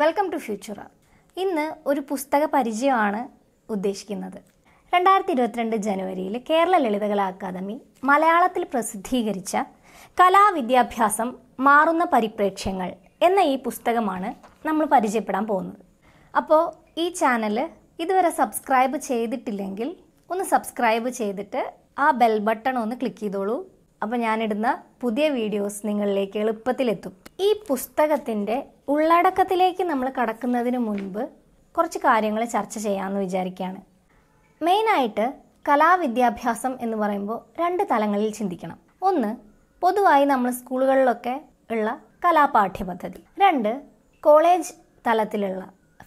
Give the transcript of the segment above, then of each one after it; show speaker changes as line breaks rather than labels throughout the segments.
welcome to future ഇന്ന് ഒരു പുസ്തക പരിചയമാണ് ഉദ്ദേശിക്കുന്നത് രണ്ടായിരത്തി ഇരുപത്തിരണ്ട് ജനുവരിയിൽ കേരള ലളിതകലാ അക്കാദമി മലയാളത്തിൽ പ്രസിദ്ധീകരിച്ച കലാവിദ്യാഭ്യാസം മാറുന്ന പരിപ്രേക്ഷ്യങ്ങൾ എന്ന ഈ പുസ്തകമാണ് നമ്മൾ പരിചയപ്പെടാൻ പോകുന്നത് അപ്പോൾ ഈ ചാനൽ ഇതുവരെ സബ്സ്ക്രൈബ് ചെയ്തിട്ടില്ലെങ്കിൽ ഒന്ന് സബ്സ്ക്രൈബ് ചെയ്തിട്ട് ആ ബെൽ ബട്ടൺ ഒന്ന് ക്ലിക്ക് ചെയ്തോളൂ അപ്പോൾ ഞാനിടുന്ന പുതിയ വീഡിയോസ് നിങ്ങളിലേക്ക് എളുപ്പത്തിലെത്തും ഈ പുസ്തകത്തിൻ്റെ ഉള്ളടക്കത്തിലേക്ക് നമ്മൾ കടക്കുന്നതിന് മുൻപ് കുറച്ച് കാര്യങ്ങൾ ചർച്ച ചെയ്യാമെന്ന് വിചാരിക്കുകയാണ് മെയിനായിട്ട് കലാവിദ്യാഭ്യാസം എന്ന് പറയുമ്പോൾ രണ്ട് തലങ്ങളിൽ ചിന്തിക്കണം ഒന്ന് പൊതുവായി നമ്മൾ സ്കൂളുകളിലൊക്കെ ഉള്ള കലാപാഠ്യപദ്ധതി രണ്ട് കോളേജ് തലത്തിലുള്ള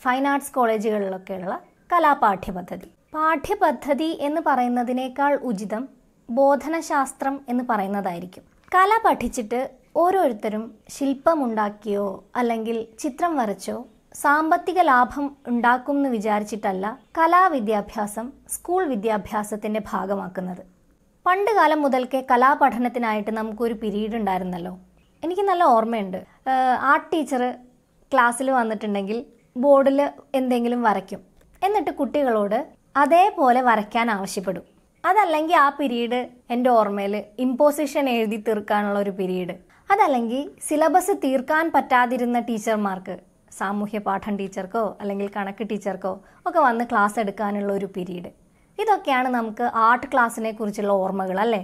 ഫൈൻ ആർട്സ് കോളേജുകളിലൊക്കെയുള്ള കലാപാഠ്യപദ്ധതി പാഠ്യപദ്ധതി എന്ന് പറയുന്നതിനേക്കാൾ ഉചിതം ബോധനശാസ്ത്രം എന്ന് പറയുന്നതായിരിക്കും കല പഠിച്ചിട്ട് ഓരോരുത്തരും ശില്പമുണ്ടാക്കിയോ അല്ലെങ്കിൽ ചിത്രം വരച്ചോ സാമ്പത്തിക ലാഭം ഉണ്ടാക്കും എന്ന് വിചാരിച്ചിട്ടല്ല കലാവിദ്യാഭ്യാസം സ്കൂൾ വിദ്യാഭ്യാസത്തിന്റെ ഭാഗമാക്കുന്നത് പണ്ട് കാലം മുതൽക്കേ കലാപഠനത്തിനായിട്ട് നമുക്കൊരു പിരീഡ് ഉണ്ടായിരുന്നല്ലോ എനിക്ക് നല്ല ഓർമ്മയുണ്ട് ആർട്ട് ടീച്ചർ ക്ലാസ്സിൽ വന്നിട്ടുണ്ടെങ്കിൽ ബോർഡിൽ എന്തെങ്കിലും വരയ്ക്കും എന്നിട്ട് കുട്ടികളോട് അതേപോലെ വരയ്ക്കാൻ ആവശ്യപ്പെടും അതല്ലെങ്കിൽ ആ പിരീഡ് എൻ്റെ ഓർമ്മയിൽ ഇമ്പോസിഷൻ എഴുതി തീർക്കാനുള്ള ഒരു പിരീഡ് അതല്ലെങ്കിൽ സിലബസ് തീർക്കാൻ പറ്റാതിരുന്ന ടീച്ചർമാർക്ക് സാമൂഹ്യ പാഠം ടീച്ചർക്കോ അല്ലെങ്കിൽ കണക്ക് ടീച്ചർക്കോ ഒക്കെ വന്ന് ക്ലാസ് എടുക്കാനുള്ള ഒരു പീരീഡ് ഇതൊക്കെയാണ് നമുക്ക് ആർട്ട് ക്ലാസ്സിനെ കുറിച്ചുള്ള ഓർമ്മകൾ അല്ലേ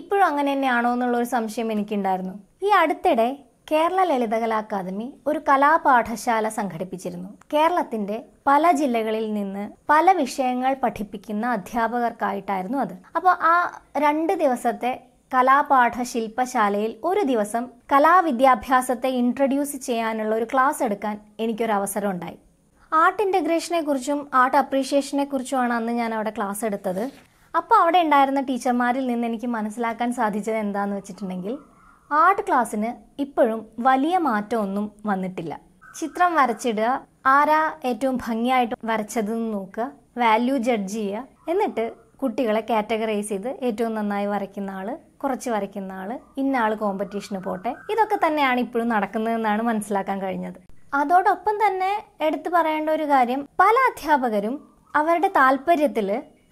ഇപ്പോഴും അങ്ങനെ തന്നെയാണോ എന്നുള്ളൊരു സംശയം എനിക്കുണ്ടായിരുന്നു ഈ അടുത്തിടെ കേരള ലളിതകലാ അക്കാദമി ഒരു കലാപാഠശാല സംഘടിപ്പിച്ചിരുന്നു കേരളത്തിന്റെ പല ജില്ലകളിൽ നിന്ന് പല വിഷയങ്ങൾ പഠിപ്പിക്കുന്ന അധ്യാപകർക്കായിട്ടായിരുന്നു അത് അപ്പോൾ ആ രണ്ട് ദിവസത്തെ കലാപാഠ ശില്പശാലയിൽ ഒരു ദിവസം കലാവിദ്യാഭ്യാസത്തെ ഇൻട്രൊഡ്യൂസ് ചെയ്യാനുള്ള ഒരു ക്ലാസ് എടുക്കാൻ എനിക്കൊരു അവസരം ഉണ്ടായി ആർട്ട് ഇൻ്റഗ്രേഷനെ കുറിച്ചും ആർട്ട് അപ്രീഷിയേഷനെ കുറിച്ചുമാണ് അന്ന് ഞാൻ അവിടെ ക്ലാസ് എടുത്തത് അപ്പോൾ അവിടെ ഉണ്ടായിരുന്ന ടീച്ചർമാരിൽ നിന്ന് എനിക്ക് മനസ്സിലാക്കാൻ സാധിച്ചത് എന്താണെന്ന് വെച്ചിട്ടുണ്ടെങ്കിൽ ആർട്ട് ക്ലാസ്സിന് ഇപ്പോഴും വലിയ മാറ്റമൊന്നും വന്നിട്ടില്ല ചിത്രം വരച്ചിടുക ആരാ ഏറ്റവും ഭംഗിയായിട്ട് വരച്ചതെന്ന് നോക്കുക വാല്യൂ ജഡ്ജ് ചെയ്യുക എന്നിട്ട് കുട്ടികളെ കാറ്റഗറൈസ് ചെയ്ത് ഏറ്റവും നന്നായി വരയ്ക്കുന്ന ആള് കുറച്ച് വരയ്ക്കുന്ന ആള് ഇന്ന ആള് കോമ്പറ്റീഷന് പോട്ടെ ഇതൊക്കെ തന്നെയാണ് ഇപ്പോഴും നടക്കുന്നതെന്നാണ് മനസ്സിലാക്കാൻ കഴിഞ്ഞത് അതോടൊപ്പം തന്നെ എടുത്തു പറയേണ്ട ഒരു കാര്യം പല അധ്യാപകരും അവരുടെ താല്പര്യത്തിൽ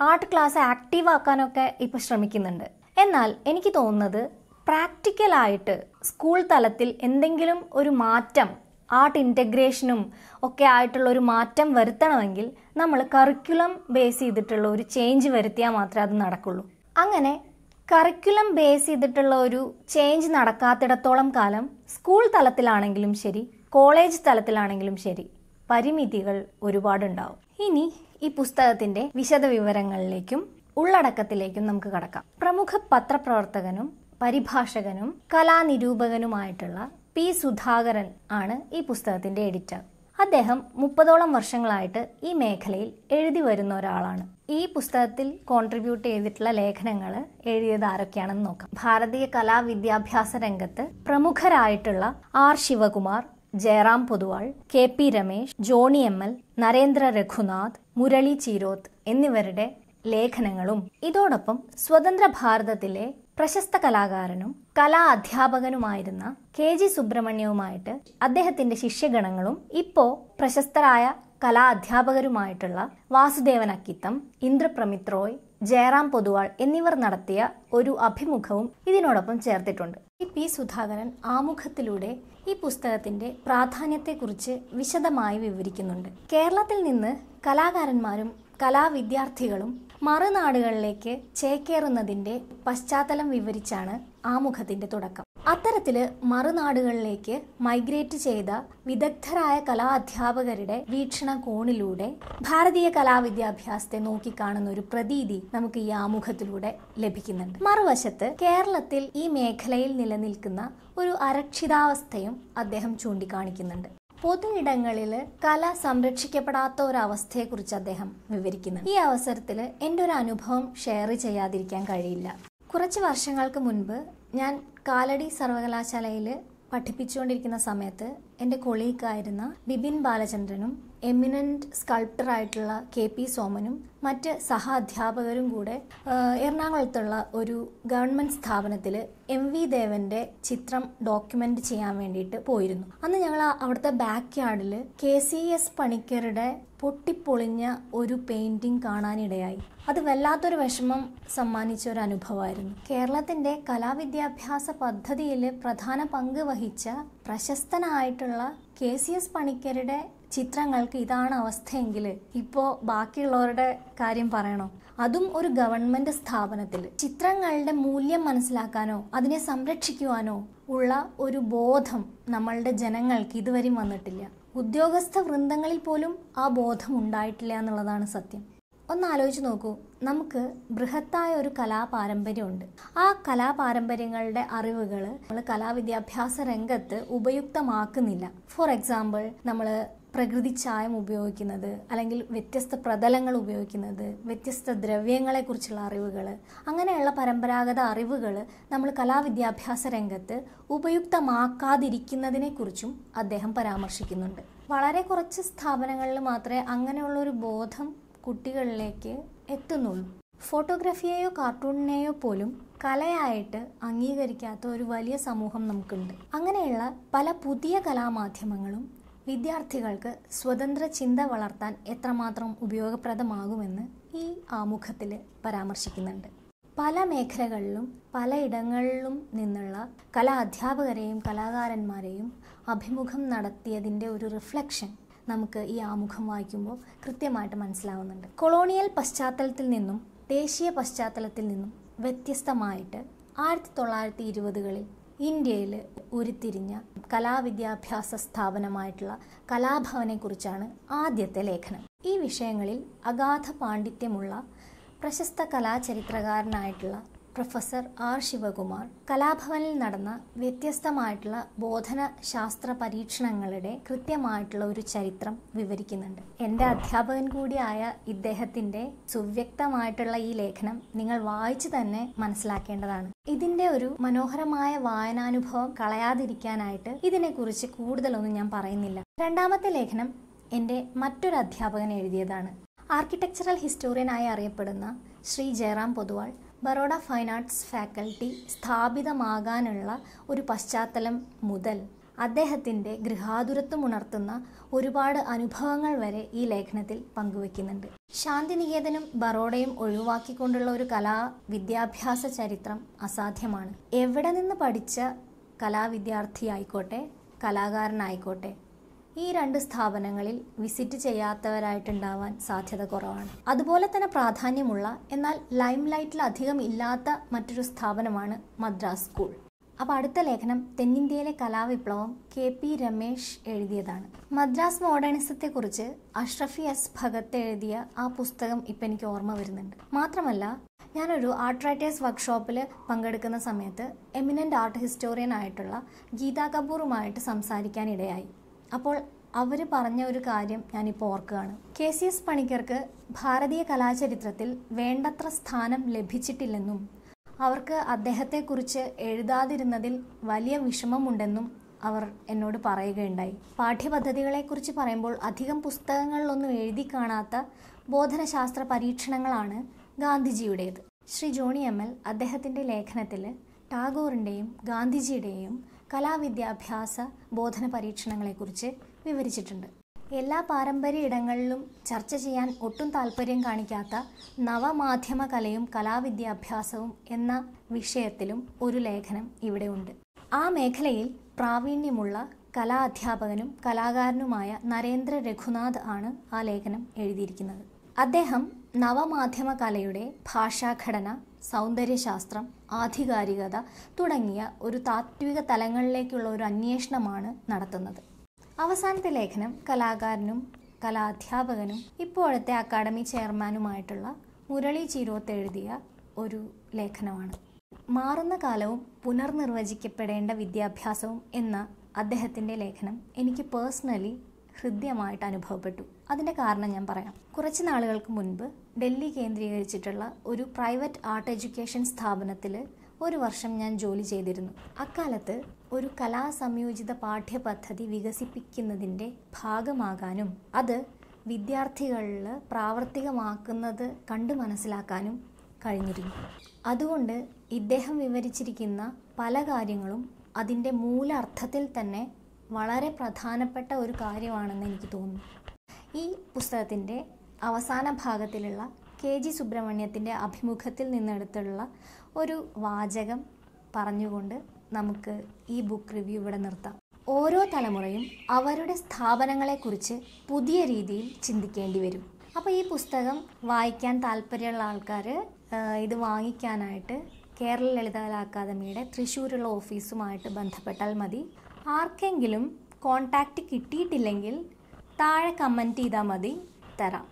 ആർട്ട് ക്ലാസ് ആക്റ്റീവ് ആക്കാനൊക്കെ ഇപ്പോൾ ശ്രമിക്കുന്നുണ്ട് എന്നാൽ എനിക്ക് തോന്നുന്നത് പ്രാക്ടിക്കലായിട്ട് സ്കൂൾ തലത്തിൽ എന്തെങ്കിലും ഒരു മാറ്റം ആർട്ട് ഇൻറ്റഗ്രേഷനും ഒക്കെ ആയിട്ടുള്ള ഒരു മാറ്റം വരുത്തണമെങ്കിൽ നമ്മൾ കറിക്കുലം ബേസ് ചെയ്തിട്ടുള്ള ഒരു ചേഞ്ച് വരുത്തിയാൽ മാത്രമേ അത് നടക്കുള്ളൂ അങ്ങനെ കറിക്കുലം ബേസ് ചെയ്തിട്ടുള്ള ഒരു ചേഞ്ച് നടക്കാത്തിടത്തോളം കാലം സ്കൂൾ തലത്തിലാണെങ്കിലും ശരി കോളേജ് തലത്തിലാണെങ്കിലും ശരി പരിമിതികൾ ഒരുപാടുണ്ടാവും ഇനി ഈ പുസ്തകത്തിന്റെ വിശദവിവരങ്ങളിലേക്കും ഉള്ളടക്കത്തിലേക്കും നമുക്ക് കടക്കാം പ്രമുഖ പത്രപ്രവർത്തകനും പരിഭാഷകനും കലാനിരൂപകനുമായിട്ടുള്ള പി സുധാകരൻ ആണ് ഈ പുസ്തകത്തിന്റെ എഡിറ്റർ അദ്ദേഹം മുപ്പതോളം വർഷങ്ങളായിട്ട് ഈ മേഖലയിൽ എഴുതി വരുന്ന ഒരാളാണ് ഈ പുസ്തകത്തിൽ കോൺട്രിബ്യൂട്ട് ചെയ്തിട്ടുള്ള ലേഖനങ്ങൾ എഴുതിയത് ആരൊക്കെയാണെന്ന് നോക്കാം ഭാരതീയ കലാ വിദ്യാഭ്യാസ രംഗത്ത് പ്രമുഖരായിട്ടുള്ള R Sivakumar Jayaram Poduval K P Ramesh Johny M L Narendra Raghunath Murali Cheeroth എന്നിവരുടെ ലേഖനങ്ങളും ഇതോടൊപ്പം സ്വതന്ത്ര ഭാരതത്തിലെ പ്രശസ്ത കലാകാരനും കലാ അധ്യാപകനുമായിരുന്ന കെ ജി സുബ്രഹ്മണ്യവുമായിട്ട് അദ്ദേഹത്തിന്റെ ശിഷ്യഗണങ്ങളും ഇപ്പോൾ പ്രശസ്തരായ കലാ അധ്യാപകരുമായിട്ടുള്ള വാസുദേവൻ അക്കിത്തം ഇന്ദ്രപ്രമിത്രോയ് ജയറാം പൊതുവാൾ എന്നിവർ നടത്തിയ ഒരു അഭിമുഖവും ഇതിനോടൊപ്പം ചേർത്തിട്ടുണ്ട് ഈ പി സുധാകരൻ ആമുഖത്തിലൂടെ ഈ പുസ്തകത്തിന്റെ പ്രാധാന്യത്തെക്കുറിച്ച് വിശദമായി വിവരിക്കുന്നുണ്ട് കേരളത്തിൽ നിന്ന് കലാകാരന്മാരും കലാവിദ്യാർത്ഥികളും മറുനാടുകളിലേക്ക് ചേക്കേറുന്നതിന്റെ പശ്ചാത്തലം വിവരിച്ചാണ് ആമുഖത്തിന്റെ തുടക്കം അത്തരത്തില് മറുനാടുകളിലേക്ക് മൈഗ്രേറ്റ് ചെയ്ത വിദഗ്ധരായ കലാ അധ്യാപകരുടെ വീക്ഷണ കോണിലൂടെ ഭാരതീയ കലാവിദ്യാഭ്യാസത്തെ നോക്കിക്കാണുന്ന ഒരു പ്രതീതി നമുക്ക് ഈ ആമുഖത്തിലൂടെ ലഭിക്കുന്നുണ്ട് മറുവശത്ത് കേരളത്തിൽ ഈ മേഖലയിൽ നിലനിൽക്കുന്ന ഒരു അരക്ഷിതാവസ്ഥയും അദ്ദേഹം ചൂണ്ടിക്കാണിക്കുന്നുണ്ട് പൊതുയിടങ്ങളിൽ കല സംരക്ഷിക്കപ്പെടാത്ത ഒരവസ്ഥയെക്കുറിച്ച് അദ്ദേഹം വിവരിക്കുന്നു ഈ അവസരത്തിൽ എൻ്റെ ഒരു അനുഭവം ഷെയർ ചെയ്യാതിരിക്കാൻ കഴിയില്ല കുറച്ച് വർഷങ്ങൾക്ക് മുൻപ് ഞാൻ കാലടി സർവകലാശാലയിൽ പഠിപ്പിച്ചുകൊണ്ടിരിക്കുന്ന സമയത്ത് എൻ്റെ കൊളീഗായിരുന്ന ബിബിൻ ബാലചന്ദ്രനും എമിനൻറ്റ് സ്കൾപ്റ്ററായിട്ടുള്ള കെ പി സോമനും മറ്റ് സഹ അധ്യാപകരും കൂടെ എറണാകുളത്തുള്ള ഒരു ഗവൺമെൻറ് സ്ഥാപനത്തിൽ എം വി ദേവൻ്റെ ചിത്രം ഡോക്യുമെൻ്റ് ചെയ്യാൻ വേണ്ടിയിട്ട് പോയിരുന്നു അന്ന് ഞങ്ങൾ അവിടുത്തെ ബാക്ക് യാർഡിൽ കെ സി എസ് പണിക്കരുടെ പൊട്ടിപ്പൊളിഞ്ഞ ഒരു പെയിൻറ്റിംഗ് കാണാനിടയായി അത് വല്ലാത്തൊരു വിഷമം സമ്മാനിച്ച ഒരു അനുഭവമായിരുന്നു കേരളത്തിൻ്റെ കലാവിദ്യാഭ്യാസ പദ്ധതിയിൽ പ്രധാന പങ്ക് വഹിച്ച പ്രശസ്തനായിട്ടുള്ള കെ സി എസ് പണിക്കരുടെ ചിത്രങ്ങൾക്ക് ഇതാണ് അവസ്ഥയെങ്കിൽ ഇപ്പോൾ ബാക്കിയുള്ളവരുടെ കാര്യം പറയണോ അതും ഒരു ഗവൺമെന്റ് സ്ഥാപനത്തിൽ ചിത്രങ്ങളുടെ മൂല്യം മനസ്സിലാക്കാനോ അതിനെ സംരക്ഷിക്കുവാനോ ഉള്ള ഒരു ബോധം നമ്മളുടെ ജനങ്ങൾക്ക് ഇതുവരെയും വന്നിട്ടില്ല ഉദ്യോഗസ്ഥ വൃന്ദങ്ങളിൽ പോലും ആ ബോധം ഉണ്ടായിട്ടില്ല എന്നുള്ളതാണ് സത്യം ഒന്ന് ആലോചിച്ച് നോക്കൂ നമുക്ക് ബൃഹത്തായ ഒരു കലാപാരമ്പര്യമുണ്ട് ആ കലാപാരമ്പര്യങ്ങളുടെ അറിവുകൾ നമ്മൾ കലാവിദ്യാഭ്യാസ രംഗത്ത് ഉപയുക്തമാക്കുന്നില്ല ഫോർ എക്സാമ്പിൾ നമ്മൾ പ്രകൃതി ചായം ഉപയോഗിക്കുന്നത് അല്ലെങ്കിൽ വ്യത്യസ്ത പ്രതലങ്ങൾ ഉപയോഗിക്കുന്നത് വ്യത്യസ്ത ദ്രവ്യങ്ങളെക്കുറിച്ചുള്ള അറിവുകൾ അങ്ങനെയുള്ള പരമ്പരാഗത അറിവുകൾ നമ്മൾ കലാവിദ്യാഭ്യാസ രംഗത്ത് ഉപയുക്തമാക്കാതിരിക്കുന്നതിനെക്കുറിച്ചും അദ്ദേഹം പരാമർശിക്കുന്നുണ്ട് വളരെ കുറച്ച് സ്ഥാപനങ്ങളിൽ മാത്രമേ അങ്ങനെയുള്ള ഒരു ബോധം കുട്ടികളിലേക്ക് എത്തുന്നുള്ളൂ ഫോട്ടോഗ്രാഫിയെയോ കാർട്ടൂണിനെയോ പോലും കലയായിട്ട് അംഗീകരിക്കാത്ത ഒരു വലിയ സമൂഹം നമുക്കുണ്ട് അങ്ങനെയുള്ള പല പുതിയ കലാമാധ്യമങ്ങളും വിദ്യാർത്ഥികൾക്ക് സ്വതന്ത്ര ചിന്ത വളർത്താൻ എത്രമാത്രം ഉപയോഗപ്രദമാകുമെന്ന് ഈ ആമുഖത്തിൽ പരാമർശിക്കുന്നുണ്ട് പല മേഖലകളിലും പലയിടങ്ങളിലും നിന്നുള്ള കലാ അധ്യാപകരെയും കലാകാരന്മാരെയും അഭിമുഖം നടത്തിയതിൻ്റെ ഒരു റിഫ്ലക്ഷൻ നമുക്ക് ഈ ആമുഖം വായിക്കുമ്പോൾ കൃത്യമായിട്ട് മനസ്സിലാവുന്നുണ്ട് കൊളോണിയൽ പശ്ചാത്തലത്തിൽ നിന്നും ദേശീയ പശ്ചാത്തലത്തിൽ നിന്നും വ്യത്യസ്തമായിട്ട് ആയിരത്തി തൊള്ളായിരത്തി ഇരുപതുകളിൽ ഇന്ത്യയിൽ ഉരുത്തിരിഞ്ഞ കലാവിദ്യാഭ്യാസ സ്ഥാപനമായിട്ടുള്ള കലാഭവനെക്കുറിച്ചാണ് ആദ്യത്തെ ലേഖനം ഈ വിഷയങ്ങളിൽ അഗാധ പാണ്ഡിത്യമുള്ള പ്രശസ്ത കലാചരിത്രകാരനായിട്ടുള്ള പ്രൊഫസർ ആർ ശിവകുമാർ കലാഭവനിൽ നടന്ന വ്യത്യസ്തമായിട്ടുള്ള ബോധന ശാസ്ത്ര പരീക്ഷണങ്ങളുടെ കൃത്യമായിട്ടുള്ള ഒരു ചരിത്രം വിവരിക്കുന്നുണ്ട് എൻ്റെ അധ്യാപകൻ കൂടിയായ ഇദ്ദേഹത്തിൻ്റെ സുവ്യക്തമായിട്ടുള്ള ഈ ലേഖനം നിങ്ങൾ വായിച്ചു തന്നെ മനസ്സിലാക്കേണ്ടതാണ് ഇതിൻ്റെ ഒരു മനോഹരമായ വായനാനുഭവം കളയാതിരിക്കാനായിട്ട് ഇതിനെക്കുറിച്ച് കൂടുതലൊന്നും ഞാൻ പറയുന്നില്ല രണ്ടാമത്തെ ലേഖനം എൻ്റെ മറ്റൊരു അധ്യാപകൻ എഴുതിയതാണ് ആർക്കിടെക്ചറൽ ഹിസ്റ്റോറിയനായി അറിയപ്പെടുന്ന Shri Jayaram Poduval Baroda fine arts faculty സ്ഥാപിതമാകാനുള്ള ഒരു പശ്ചാത്തലം മുതൽ അദ്ദേഹത്തിൻ്റെ ഉണർത്തുന്ന ഒരുപാട് അനുഭവങ്ങൾ വരെ ഈ ലേഖനത്തിൽ പങ്കുവെക്കുന്നുണ്ട് ശാന്തിനികേതനും ബറോഡയും ഒഴിവാക്കിക്കൊണ്ടുള്ള ഒരു കലാ വിദ്യാഭ്യാസ ചരിത്രം അസാധ്യമാണ് എവിടെ നിന്ന് പഠിച്ച കലാവിദ്യാർത്ഥിയായിക്കോട്ടെ കലാകാരനായിക്കോട്ടെ ഈ രണ്ട് സ്ഥാപനങ്ങളിൽ വിസിറ്റ് ചെയ്യാത്തവരായിട്ടുണ്ടാവാൻ സാധ്യത കുറവാണ് അതുപോലെ തന്നെ പ്രാധാന്യമുള്ള എന്നാൽ ലൈം ലൈറ്റിൽ അധികം ഇല്ലാത്ത മറ്റൊരു സ്ഥാപനമാണ് മദ്രാസ് സ്കൂൾ അപ്പോൾ അടുത്ത ലേഖനം തെന്നിന്ത്യയിലെ കലാവിപ്ലവം കെ പി രമേശ് എഴുതിയതാണ് മദ്രാസ് മോഡേണിസത്തെക്കുറിച്ച് അഷ്റഫി എസ് ഭഗത്ത് എഴുതിയ ആ പുസ്തകം ഇപ്പം എനിക്ക് ഓർമ്മ വരുന്നുണ്ട് മാത്രമല്ല ഞാനൊരു ആർട്ട് റൈറ്റേഴ്സ് വർക്ക്ഷോപ്പിൽ പങ്കെടുക്കുന്ന സമയത്ത് എമിനൻ്റ് ആർട്ട് ഹിസ്റ്റോറിയൻ ആയിട്ടുള്ള ഗീതാ കപൂറുമായിട്ട് സംസാരിക്കാനിടയായി അപ്പോൾ അവർ പറഞ്ഞ ഒരു കാര്യം ഞാനിപ്പോൾ ഓർക്കുകയാണ് കെ സി എസ് പണിക്കർക്ക് ഭാരതീയ കലാചരിത്രത്തിൽ വേണ്ടത്ര സ്ഥാനം ലഭിച്ചിട്ടില്ലെന്നും അവർക്ക് അദ്ദേഹത്തെക്കുറിച്ച് എഴുതാതിരുന്നതിൽ വലിയ വിഷമമുണ്ടെന്നും അവർ എന്നോട് പറയുകയുണ്ടായി പാഠ്യപദ്ധതികളെക്കുറിച്ച് പറയുമ്പോൾ അധികം പുസ്തകങ്ങളിലൊന്നും എഴുതി കാണാത്ത ബോധനശാസ്ത്ര പരീക്ഷണങ്ങളാണ് ഗാന്ധിജിയുടേത് ശ്രീ ജോണി എം എൽ അദ്ദേഹത്തിൻ്റെ ലേഖനത്തിൽ ടാഗോറിൻ്റെയും ഗാന്ധിജിയുടെയും കലാവിദ്യാഭ്യാസ ബോധന പരീക്ഷണങ്ങളെക്കുറിച്ച് വിവരിച്ചിട്ടുണ്ട് എല്ലാ പാരമ്പര്യ ഇടങ്ങളിലും ചർച്ച ചെയ്യാൻ ഒട്ടും താല്പര്യം കാണിക്കാത്ത നവമാധ്യമ കലയും കലാവിദ്യാഭ്യാസവും എന്ന വിഷയത്തിലും ഒരു ലേഖനം ഇവിടെ ഉണ്ട് ആ മേഖലയിൽ പ്രാവീണ്യമുള്ള കലാ അധ്യാപകനും കലാകാരനുമായ നരേന്ദ്ര രഘുനാഥ് ആണ് ആ ലേഖനം എഴുതിയിരിക്കുന്നത് അദ്ദേഹം നവമാധ്യമ കലയുടെ ഭാഷാഘടന സൗന്ദര്യശാസ്ത്രം ആധികാരികത തുടങ്ങിയ ഒരു താത്വിക തലങ്ങളിലേക്കുള്ള ഒരു അന്വേഷണമാണ് നടത്തുന്നത് അവസാനത്തെ ലേഖനം കലാകാരനും കലാധ്യാപകനും ഇപ്പോഴത്തെ അക്കാഡമി ചെയർമാനുമായിട്ടുള്ള മുരളി ചിരോത്ത് എഴുതിയ ഒരു ലേഖനമാണ് മാറുന്ന കാലവും പുനർനിർവചിക്കപ്പെടേണ്ട വിദ്യാഭ്യാസവും എന്ന അദ്ദേഹത്തിൻ്റെ ലേഖനം എനിക്ക് പേഴ്സണലി ഹൃദ്യമായിട്ട് അനുഭവപ്പെട്ടു അതിൻ്റെ കാരണം ഞാൻ പറയാം കുറച്ച് നാളുകൾക്ക് മുൻപ് ഡൽഹി കേന്ദ്രീകരിച്ചിട്ടുള്ള ഒരു പ്രൈവറ്റ് ആർട്ട് എഡ്യൂക്കേഷൻ സ്ഥാപനത്തിൽ ഒരു വർഷം ഞാൻ ജോലി ചെയ്തിരുന്നു അക്കാലത്ത് ഒരു കലാസംയോജിത പാഠ്യപദ്ധതി വികസിപ്പിക്കുന്നതിൻ്റെ ഭാഗമാകാനും അത് വിദ്യാർത്ഥികളിൽ പ്രാവർത്തികമാക്കുന്നത് കണ്ടു മനസ്സിലാക്കാനും കഴിഞ്ഞിരുന്നു അതുകൊണ്ട് ഇദ്ദേഹം വിവരിച്ചിരിക്കുന്ന പല കാര്യങ്ങളും അതിൻ്റെ മൂലർത്ഥത്തിൽ തന്നെ വളരെ പ്രധാനപ്പെട്ട ഒരു കാര്യമാണെന്ന് എനിക്ക് തോന്നുന്നു ഈ പുസ്തകത്തിൻ്റെ അവസാന ഭാഗത്തിലുള്ള കെ ജി സുബ്രഹ്മണ്യത്തിൻ്റെ അഭിമുഖത്തിൽ നിന്നെടുത്തുള്ള ഒരു വാചകം പറഞ്ഞുകൊണ്ട് നമുക്ക് ഈ ബുക്ക് റിവ്യൂ ഇവിടെ നിർത്താം ഓരോ തലമുറയും അവരുടെ സ്ഥാപനങ്ങളെക്കുറിച്ച് പുതിയ രീതിയിൽ ചിന്തിക്കേണ്ടി വരും അപ്പോൾ ഈ പുസ്തകം വായിക്കാൻ താല്പര്യമുള്ള ആൾക്കാർ ഇത് വാങ്ങിക്കാനായിട്ട് കേരള ലളിതകലാ അക്കാദമിയുടെ തൃശ്ശൂരുള്ള ഓഫീസുമായിട്ട് ബന്ധപ്പെട്ടാൽ മതി ആർക്കെങ്കിലും കോൺടാക്റ്റ് കിട്ടിയിട്ടില്ലെങ്കിൽ താഴെ കമൻറ്റ് ചെയ്താൽ മതി തരാം